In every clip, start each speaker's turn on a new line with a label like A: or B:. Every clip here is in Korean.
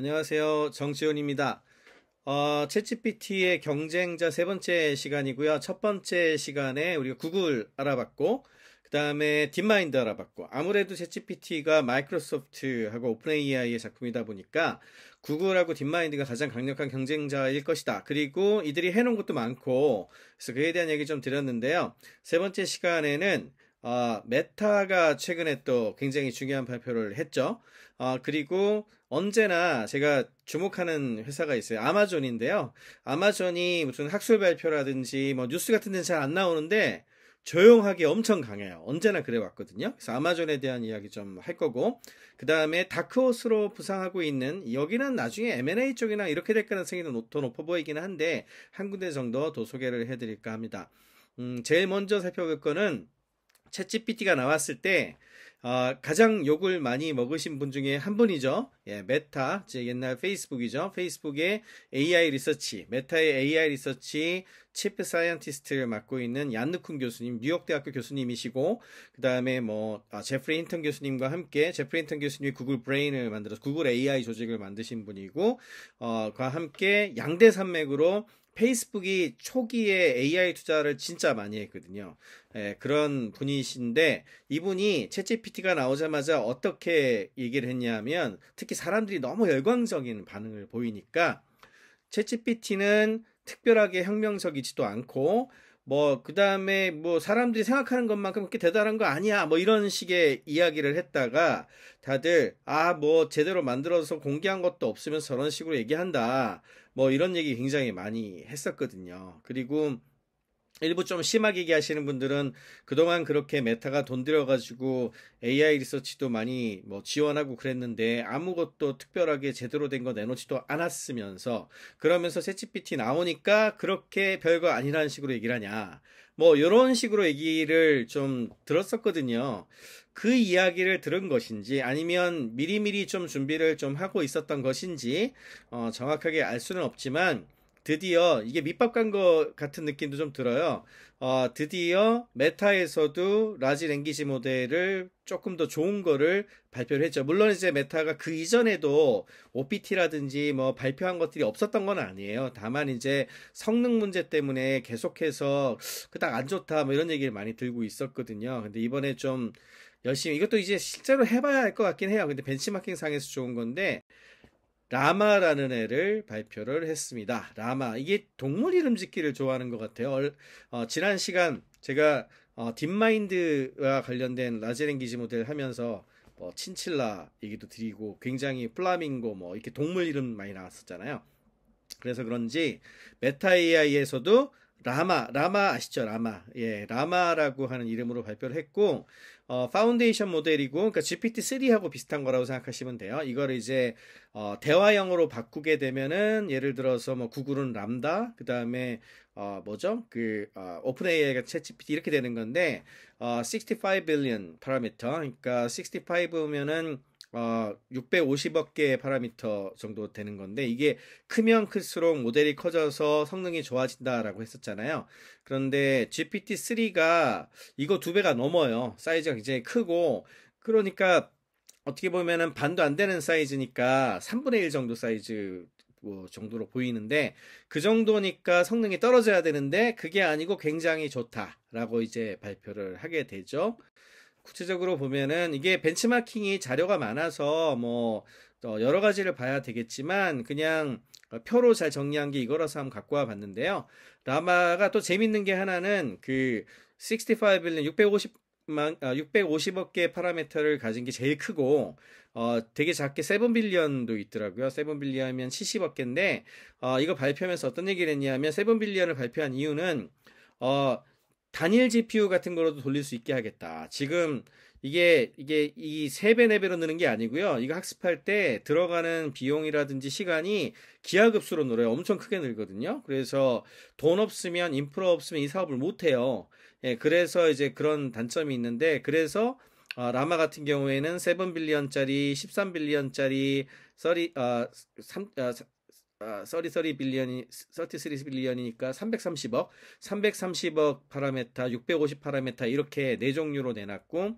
A: 안녕하세요. 정지훈입니다. 어, 채찌PT의 경쟁자 세 번째 시간이고요. 첫 번째 시간에 우리가 구글 알아봤고, 그 다음에 딥마인드 알아봤고, 아무래도 채찌PT가 마이크로소프트하고 오픈AI의 작품이다 보니까 구글하고 딥마인드가 가장 강력한 경쟁자일 것이다. 그리고 이들이 해놓은 것도 많고, 그래서 그에 대한 얘기 좀 드렸는데요. 세 번째 시간에는 아, 메타가 최근에 또 굉장히 중요한 발표를 했죠. 아, 그리고 언제나 제가 주목하는 회사가 있어요. 아마존인데요. 아마존이 무슨 학술 발표라든지 뭐 뉴스 같은 데는 잘 안 나오는데 조용하게 엄청 강해요. 언제나 그래 왔거든요. 그래서 아마존에 대한 이야기 좀 할 거고 그 다음에 다크호스로 부상하고 있는 여기는 나중에 M&A 쪽이나 이렇게 될가능성이더 높아 보이기는 한데 한 군데 정도 더 소개를 해드릴까 합니다. 음, 제일 먼저 살펴볼 거는 챗GPT가 나왔을 때 어, 가장 욕을 많이 먹으신 분 중에 한 분이죠. 예, 메타, 즉 옛날 페이스북이죠. 페이스북의 AI 리서치, 메타의 AI 리서치 치프 사이언티스트를 맡고 있는 얀누쿤 교수님, 뉴욕대학교 교수님이시고 그 다음에 뭐 아, 제프리 힌턴 교수님과 함께 제프리 힌턴 교수님이 구글 브레인을 만들어서 구글 AI 조직을 만드신 분이고 어,과 함께 양대 산맥으로 페이스북이 초기에 AI 투자를 진짜 많이 했거든요. 예, 그런 분이신데 이분이 챗GPT가 나오자마자 어떻게 얘기를 했냐면 특히 사람들이 너무 열광적인 반응을 보이니까 챗GPT는 특별하게 혁명적이지도 않고 뭐 그다음에 뭐 사람들이 생각하는 것만큼 그렇게 대단한 거 아니야 뭐 이런 식의 이야기를 했다가 다들 아 뭐 제대로 만들어서 공개한 것도 없으면 저런 식으로 얘기한다 뭐 이런 얘기 굉장히 많이 했었거든요 그리고 일부 좀 심하게 얘기하시는 분들은 그동안 그렇게 메타가 돈 들여가지고 AI 리서치도 많이 뭐 지원하고 그랬는데 아무것도 특별하게 제대로 된 거 내놓지도 않았으면서 그러면서 새치피티 나오니까 그렇게 별거 아니라는 식으로 얘기를 하냐. 뭐 이런 식으로 얘기를 좀 들었었거든요. 그 이야기를 들은 것인지 아니면 미리미리 좀 준비를 좀 하고 있었던 것인지 어 정확하게 알 수는 없지만 드디어 이게 밑밥 간 거 같은 느낌도 좀 들어요. 어, 드디어 메타에서도 라지 랭귀지 모델을 조금 더 좋은 거를 발표를 했죠. 물론 이제 메타가 그 이전에도 OPT라든지 뭐 발표한 것들이 없었던 건 아니에요. 다만 이제 성능 문제 때문에 계속해서 그닥 안 좋다 뭐 이런 얘기를 많이 들고 있었거든요. 근데 이번에 좀 열심히 이것도 이제 실제로 해봐야 할 것 같긴 해요. 근데 벤치마킹 상에서 좋은 건데 라마라는 애를 발표를 했습니다. 라마. 이게 동물 이름 짓기를 좋아하는 것 같아요. 어, 지난 시간 제가 어, 딥마인드와 관련된 라제랭기지 모델 하면서 뭐 친칠라 얘기도 드리고 굉장히 플라밍고 뭐 이렇게 동물 이름 많이 나왔었잖아요. 그래서 그런지 메타 AI에서도 라마, 라마 아시죠? 라마. 예, 라마라고 하는 이름으로 발표를 했고, 어, 파운데이션 모델이고, 그러니까 GPT-3하고 비슷한 거라고 생각하시면 돼요. 이거를 이제, 어, 대화형으로 바꾸게 되면은, 예를 들어서 뭐, 구글은 람다, 그 다음에, 어, 뭐죠? 그, 어, 오픈 AI가 채 GPT 이렇게 되는 건데, 어, 65 billion 파라미터, 그러니까 65면은, 어, 650억 개의 파라미터 정도 되는 건데 이게 크면 클수록 모델이 커져서 성능이 좋아진다라고 했었잖아요. 그런데 GPT-3가 이거 두 배가 넘어요. 사이즈가 굉장히 크고 그러니까 어떻게 보면은 반도 안 되는 사이즈니까 3분의 1 정도 사이즈 뭐 정도로 보이는데 그 정도니까 성능이 떨어져야 되는데 그게 아니고 굉장히 좋다라고 이제 발표를 하게 되죠. 구체적으로 보면은 이게 벤치마킹이 자료가 많아서 뭐 어, 여러 가지를 봐야 되겠지만 그냥 어, 표로 잘 정리한 게 이거라서 한번 갖고 와 봤는데요. 라마가 또 재밌는 게 하나는 그6 5빌리 650만 650억 개의 파라미터를 가진 게 제일 크고 어 되게 작게 세븐빌리언도 있더라고요. 세븐빌리언이면 70억 개인데 어 이거 발표하면서 어떤 얘기를 했냐면 세븐빌리언을 발표한 이유는 어 단일 GPU 같은 거로도 돌릴 수 있게 하겠다. 지금 이게 이게 이 3배 4배로 느는 게 아니고요. 이거 학습할 때 들어가는 비용이라든지 시간이 기하급수로 늘어요. 엄청 크게 늘거든요. 그래서 돈 없으면 인프라 없으면 이 사업을 못 해요. 예, 그래서 이제 그런 단점이 있는데 그래서 어, 라마 같은 경우에는 7빌리언짜리, 13빌리언짜리, 30, 어, 아, 3, 어, 아, 아, 33 빌리언이 33 빌리언이니까 330억, 330억 파라메타, 650 파라메타 이렇게 네 종류로 내놨고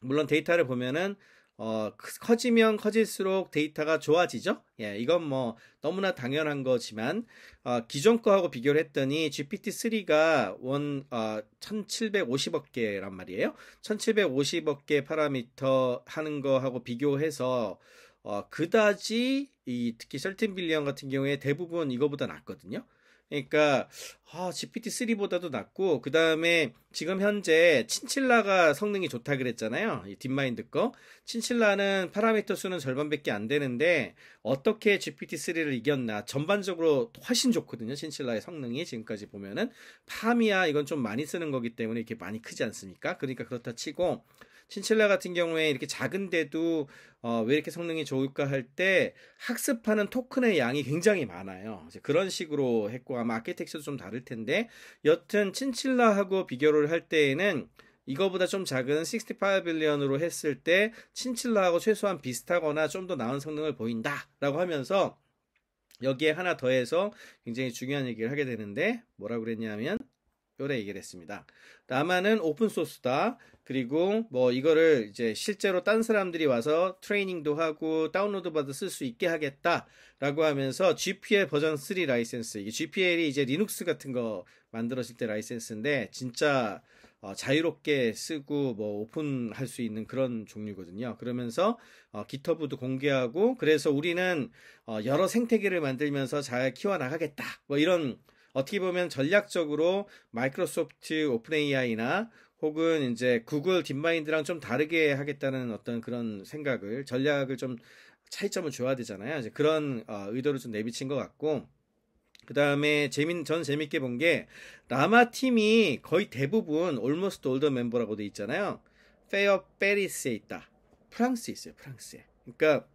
A: 물론 데이터를 보면은 어, 커지면 커질수록 데이터가 좋아지죠? 예, 이건 뭐 너무나 당연한 거지만, 어, 기존 거하고 비교를 했더니 GPT-3가 원, 어, 1750억 개란 말이에요. 1750억 개 파라미터 하는 거하고 비교해서, 어, 그다지 이 특히 셀틴 빌리언 같은 경우에 대부분 이거보다 낫거든요. 그러니까 아, GPT-3보다도 낫고 그 다음에 지금 현재 친칠라가 성능이 좋다 그랬잖아요. 딥마인드 거 친칠라는 파라미터 수는 절반밖에 안 되는데 어떻게 GPT-3를 이겼나 전반적으로 훨씬 좋거든요. 친칠라의 성능이 지금까지 보면은 파미야 이건 좀 많이 쓰는 거기 때문에 이렇게 많이 크지 않습니까? 그러니까 그렇다 치고 신칠라 같은 경우에 이렇게 작은데도 어, 왜 이렇게 성능이 좋을까 할 때 학습하는 토큰의 양이 굉장히 많아요. 그런 식으로 했고 아마 아키텍처도 좀 다를 텐데 여튼 친칠라하고 비교를 할 때에는 이거보다 좀 작은 65빌리언으로 했을 때 친칠라하고 최소한 비슷하거나 좀 더 나은 성능을 보인다라고 하면서 여기에 하나 더해서 굉장히 중요한 얘기를 하게 되는데 뭐라고 그랬냐면 요래 얘기를 했습니다. 라마는 오픈소스다. 그리고 뭐 이거를 이제 실제로 딴 사람들이 와서 트레이닝도 하고 다운로드 받아 쓸 수 있게 하겠다라고 하면서 GPL 버전 3 라이센스 이게 GPL이 이제 리눅스 같은 거 만들어질 때 라이센스인데 진짜 어, 자유롭게 쓰고 뭐 오픈할 수 있는 그런 종류거든요. 그러면서 어, 기터브도 공개하고 그래서 우리는 어, 여러 생태계를 만들면서 잘 키워 나가겠다. 뭐 이런 어떻게 보면 전략적으로 마이크로소프트 오픈 AI나 혹은 이제 구글 딥마인드랑 좀 다르게 하겠다는 어떤 그런 생각을 전략을 좀 차이점을 줘야 되잖아요. 이제 그런 어, 의도를 좀 내비친 것 같고 그 다음에 재민 전 재밌게 본 게 라마 팀이 거의 대부분 올머스트 올더 멤버라고 돼 있잖아요. 페어 페리스에 있다. 프랑스에 있어요. 프랑스에. 그러니까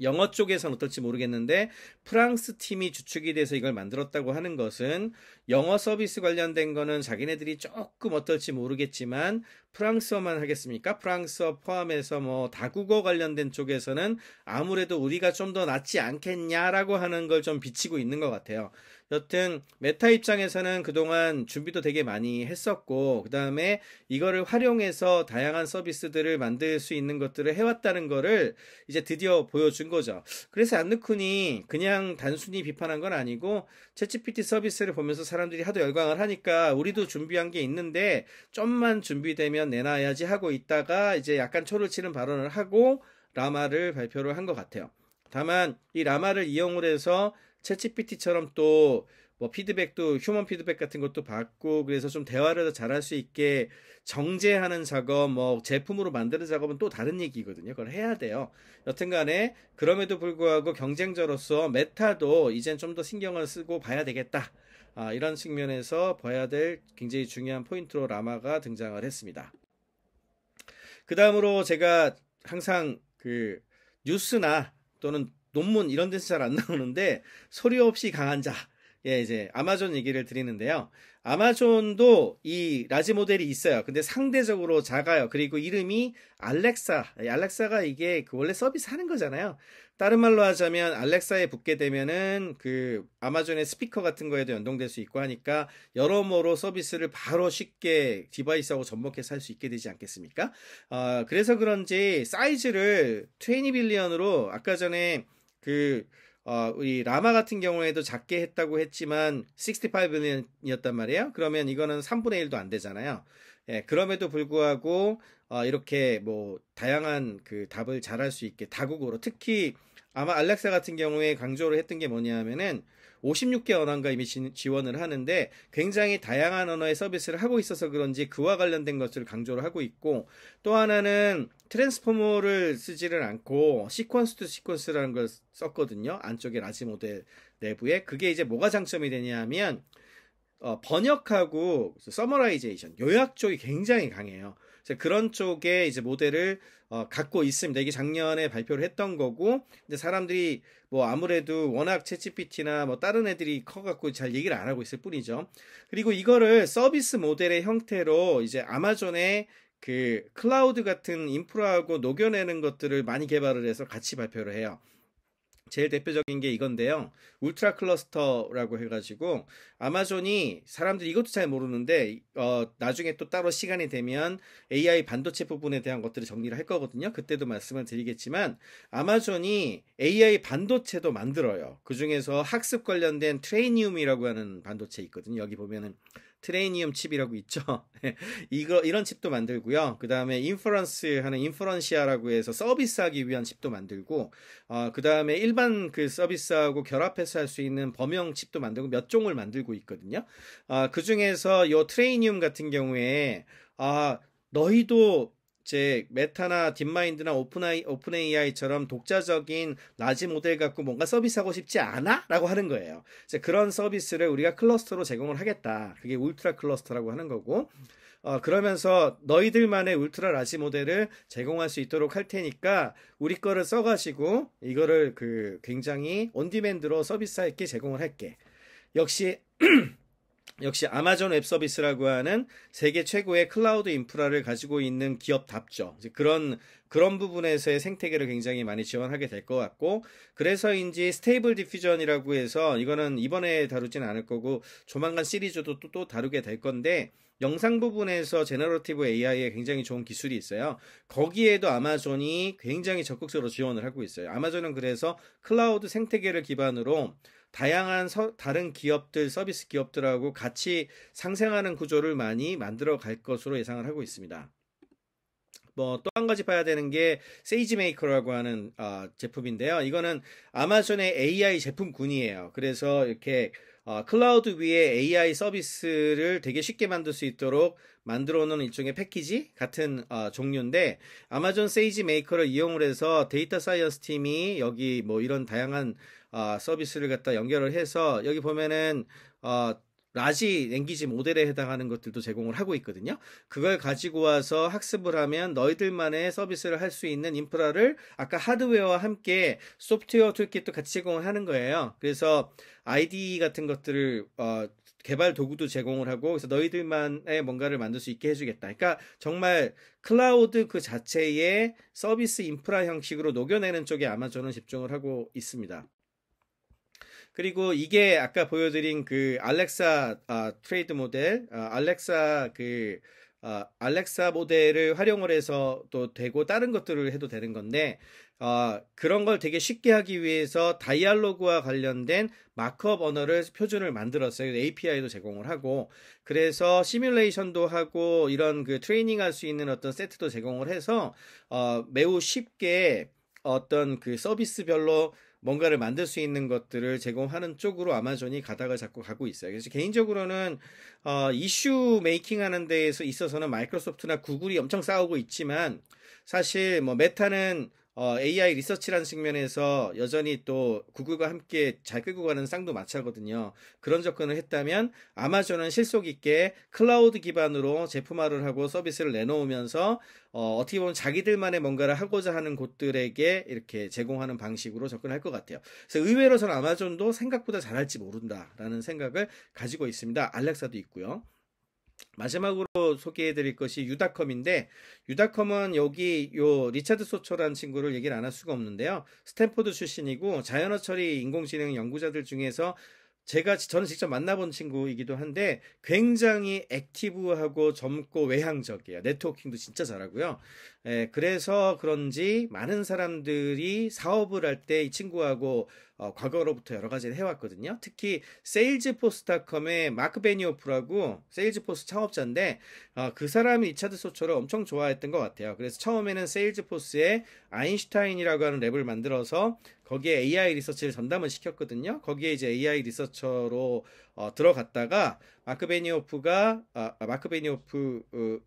A: 영어 쪽에선 어떨지 모르겠는데 프랑스 팀이 주축이 돼서 이걸 만들었다고 하는 것은 영어 서비스 관련된 거는 자기네들이 조금 어떨지 모르겠지만 프랑스어만 하겠습니까? 프랑스어 포함해서 뭐 다국어 관련된 쪽에서는 아무래도 우리가 좀 더 낫지 않겠냐라고 하는 걸 좀 비치고 있는 것 같아요. 여튼 메타 입장에서는 그동안 준비도 되게 많이 했었고 그다음에 이거를 활용해서 다양한 서비스들을 만들 수 있는 것들을 해왔다는 거를 이제 드디어 보여준 거죠. 그래서 안느쿤이 그냥 단순히 비판한 건 아니고 채찌피티 서비스를 보면서 사람들이 하도 열광을 하니까 우리도 준비한 게 있는데 좀만 준비되면 내놔야면 내놔야지 하고 있다가 이제 약간 초를 치는 발언을 하고 라마를 발표를 한 것 같아요. 다만 이 라마를 이용을 해서 채치피티처럼또뭐 피드백도 휴먼 피드백 같은 것도 받고 그래서 좀 대화를 더 잘할 수 있게 정제하는 작업, 뭐 제품으로 만드는 작업은 또 다른 얘기거든요. 그걸 해야 돼요. 여튼간에 그럼에도 불구하고 경쟁자로서 메타도 이젠 좀 더 신경을 쓰고 봐야 되겠다. 아, 이런 측면에서 봐야 될 굉장히 중요한 포인트로 라마가 등장을 했습니다. 그 다음으로 제가 항상 그 뉴스나 또는 논문 이런 데서 잘 안 나오는데 소리 없이 강한 자 예, 이제 아마존 얘기를 드리는데요. 아마존도 이 라지 모델이 있어요. 근데 상대적으로 작아요. 그리고 이름이 알렉사. 예, 알렉사가 이게 그 원래 서비스 하는 거잖아요. 다른 말로 하자면 알렉사에 붙게 되면은 그 아마존의 스피커 같은 거에도 연동될 수 있고 하니까 여러모로 서비스를 바로 쉽게 디바이스하고 접목해서 할 수 있게 되지 않겠습니까? 어, 그래서 그런지 사이즈를 20빌리언으로 아까 전에 그 어, 우리 라마 같은 경우에도 작게 했다고 했지만 6 5밀이었단 말이에요. 그러면 이거는 3분의 1도 안 되잖아요. 예, 그럼에도 불구하고 어, 이렇게 뭐 다양한 그 답을 잘 할 수 있게 다국어로 특히 아마 알렉사 같은 경우에 강조를 했던 게 뭐냐면은 하 56개 언어가 이미 지, 원을 하는데 굉장히 다양한 언어의 서비스를 하고 있어서 그런지 그와 관련된 것을 강조를 하고 있고 또 하나는 트랜스포머를 쓰지를 않고 시퀀스 투 시퀀스라는 걸 썼거든요. 안쪽에 라지 모델 내부에 그게 이제 뭐가 장점이 되냐 하면 어, 번역하고 서머라이제이션 요약 쪽이 굉장히 강해요. 그런 쪽에 이제 모델을 어, 갖고 있습니다. 이게 작년에 발표를 했던 거고, 근데 사람들이 뭐 아무래도 워낙 챗 g 피티나뭐 다른 애들이 커갖고 잘 얘기를 안 하고 있을 뿐이죠. 그리고 이거를 서비스 모델의 형태로 이제 아마존의 그 클라우드 같은 인프라하고 녹여내는 것들을 많이 개발을 해서 같이 발표를 해요. 제일 대표적인 게 이건데요. 울트라 클러스터라고 해가지고 아마존이 사람들이 이것도 잘 모르는데 어, 나중에 또 따로 시간이 되면 AI 반도체 부분에 대한 것들을 정리를 할 거거든요. 그때도 말씀을 드리겠지만 아마존이 AI 반도체도 만들어요. 그 중에서 학습 관련된 트레이니움이라고 하는 반도체 있거든요. 여기 보면은 트레이니엄 칩이라고 있죠. 예, 이거 이런 칩도 만들고요. 그 다음에 인퍼런스 하는 인퍼런시아라고 해서 서비스하기 위한 칩도 만들고, 어, 그 다음에 일반 그 서비스하고 결합해서 할 수 있는 범용 칩도 만들고 몇 종을 만들고 있거든요. 어, 그 중에서 요 트레이니엄 같은 경우에 아 너희도 즉 메타나 딥마인드나 오픈아이 오픈 AI처럼 독자적인 라지 모델 갖고 뭔가 서비스하고 싶지 않아라고 하는 거예요. 이제 그런 서비스를 우리가 클러스터로 제공을 하겠다. 그게 울트라 클러스터라고 하는 거고. 어, 그러면서 너희들만의 울트라 라지 모델을 제공할 수 있도록 할 테니까 우리 거를 써가지고 이거를 그 굉장히 온디맨드로 서비스 할게 제공을 할게. 역시 역시 아마존 웹 서비스라고 하는 세계 최고의 클라우드 인프라를 가지고 있는 기업답죠. 그런 그런 부분에서의 생태계를 굉장히 많이 지원하게 될 것 같고 그래서인지 스테이블 디퓨전이라고 해서 이거는 이번에 다루진 않을 거고 조만간 시리즈도 또, 또 다루게 될 건데 영상 부분에서 제너러티브 AI에 굉장히 좋은 기술이 있어요. 거기에도 아마존이 굉장히 적극적으로 지원을 하고 있어요. 아마존은 그래서 클라우드 생태계를 기반으로 다양한 서, 다른 기업들 서비스 기업들하고 같이 상생하는 구조를 많이 만들어 갈 것으로 예상을 하고 있습니다. 뭐 또 한 가지 봐야 되는 게 세이지 메이커라고 하는 어, 제품인데요. 이거는 아마존의 AI 제품군이에요. 그래서 이렇게 어, 클라우드 위에 AI 서비스를 되게 쉽게 만들 수 있도록 만들어 놓은 일종의 패키지 같은 어, 종류인데 아마존 세이지 메이커를 이용을 해서 데이터 사이언스 팀이 여기 뭐 이런 다양한 어, 서비스를 갖다 연결을 해서 여기 보면은 어, 라지 랭귀지 모델에 해당하는 것들도 제공을 하고 있거든요. 그걸 가지고 와서 학습을 하면 너희들만의 서비스를 할 수 있는 인프라를 아까 하드웨어와 함께 소프트웨어 툴킷도 같이 제공을 하는 거예요. 그래서 ID 같은 것들을 어, 개발 도구도 제공을 하고 그래서 너희들만의 뭔가를 만들 수 있게 해주겠다. 그러니까 정말 클라우드 그 자체의 서비스 인프라 형식으로 녹여내는 쪽에 아마존은 집중을 하고 있습니다. 그리고 이게 아까 보여드린 그 알렉사 아, 트레이드 모델, 아, 알렉사 그 아, 알렉사 모델을 활용을 해서 또 되고 다른 것들을 해도 되는 건데 아, 그런 걸 되게 쉽게 하기 위해서 다이얼로그와 관련된 마크업 언어를 표준을 만들었어요. API도 제공을 하고 그래서 시뮬레이션도 하고 이런 그 트레이닝할 수 있는 어떤 세트도 제공을 해서 어, 매우 쉽게 어떤 그 서비스별로 뭔가를 만들 수 있는 것들을 제공하는 쪽으로 아마존이 가다가 자꾸 가고 있어요. 그래서 개인적으로는 어, 이슈 메이킹 하는 데에서 있어서는 마이크로소프트나 구글이 엄청 싸우고 있지만 사실 뭐 메타는 어, AI 리서치라는 측면에서 여전히 또 구글과 함께 잘 끌고 가는 쌍도 마찰거든요 그런 접근을 했다면 아마존은 실속 있게 클라우드 기반으로 제품화를 하고 서비스를 내놓으면서 어, 어떻게 보면 자기들만의 뭔가를 하고자 하는 곳들에게 이렇게 제공하는 방식으로 접근할 것 같아요. 그래서 의외로 저는 아마존도 생각보다 잘할지 모른다라는 생각을 가지고 있습니다. 알렉사도 있고요. 마지막으로 소개해드릴 것이 유다컴인데 유다컴은 여기 요 리차드 소처라는 친구를 얘기를 안 할 수가 없는데요. 스탠포드 출신이고 자연어 처리 인공지능 연구자들 중에서 제가 저는 직접 만나본 친구이기도 한데 굉장히 액티브하고 젊고 외향적이에요. 네트워킹도 진짜 잘하고요. 예, 그래서 그런지 많은 사람들이 사업을 할 때 이 친구하고 어, 과거로부터 여러 가지를 해왔거든요. 특히 세일즈포스닷컴의 마크 베니오프라고 세일즈포스 창업자인데 어, 그 사람이 리차드 소처를 엄청 좋아했던 것 같아요. 그래서 처음에는 세일즈포스에 아인슈타인이라고 하는 랩을 만들어서 거기에 AI 리서치를 전담을 시켰거든요. 거기에 이제 AI 리서처로 어, 들어갔다가 마크 베니오프가 아, 아 마크 베니오프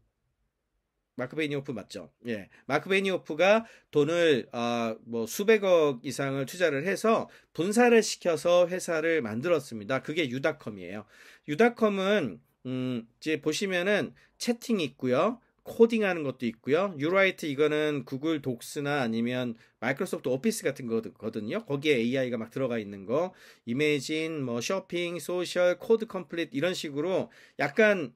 A: 마크 베니오프 맞죠? 예. 마크 베니오프가 돈을 어, 뭐 수백억 이상을 투자를 해서 분사를 시켜서 회사를 만들었습니다. 그게 유다컴이에요. 유다컴은 음, 이제 보시면은 채팅이 있고요. 코딩하는 것도 있고요. 유라이트 이거는 구글 독스나 아니면 마이크로소프트 오피스 같은 거거든요. 거기에 AI가 막 들어가 있는 거. 이메진, 뭐 쇼핑, 소셜, 코드 컴플릿 이런 식으로 약간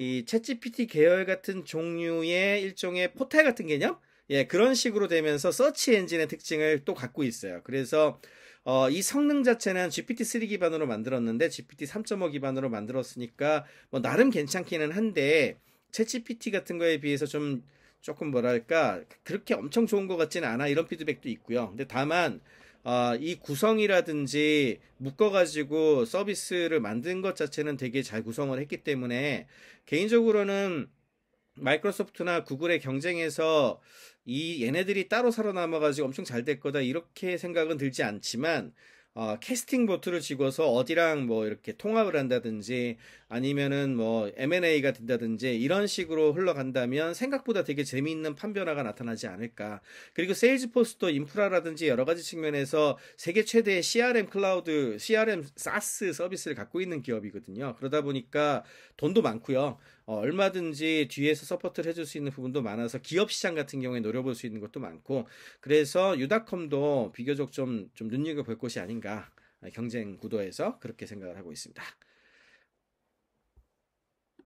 A: 이 챗GPT 계열 같은 종류의 일종의 포탈 같은 개념? 예, 그런 식으로 되면서 서치 엔진의 특징을 또 갖고 있어요. 그래서 어, 이 성능 자체는 GPT-3 기반으로 만들었는데 GPT 3.5 기반으로 만들었으니까 뭐 나름 괜찮기는 한데 챗GPT 같은 거에 비해서 좀 조금 뭐랄까 그렇게 엄청 좋은 것 같지는 않아 이런 피드백도 있고요. 근데 다만 아, 이 구성이라든지 묶어가지고 서비스를 만든 것 자체는 되게 잘 구성을 했기 때문에 개인적으로는 마이크로소프트나 구글의 경쟁에서 이 얘네들이 따로 살아남아가지고 엄청 잘 될 거다 이렇게 생각은 들지 않지만 어, 캐스팅 보트를 집어서 어디랑 뭐 이렇게 통합을 한다든지 아니면은 뭐 M&A가 된다든지 이런 식으로 흘러간다면 생각보다 되게 재미있는 판별화가 나타나지 않을까. 그리고 세일즈포스도 인프라라든지 여러 가지 측면에서 세계 최대의 CRM 클라우드, CRM SaaS 서비스를 갖고 있는 기업이거든요. 그러다 보니까 돈도 많고요. 어, 얼마든지 뒤에서 서포트를 해 줄 수 있는 부분도 많아서 기업 시장 같은 경우에 노려볼 수 있는 것도 많고 그래서 유닷컴도 비교적 좀, 좀 눈여겨볼 것이 아닌가 경쟁 구도에서 그렇게 생각을 하고 있습니다.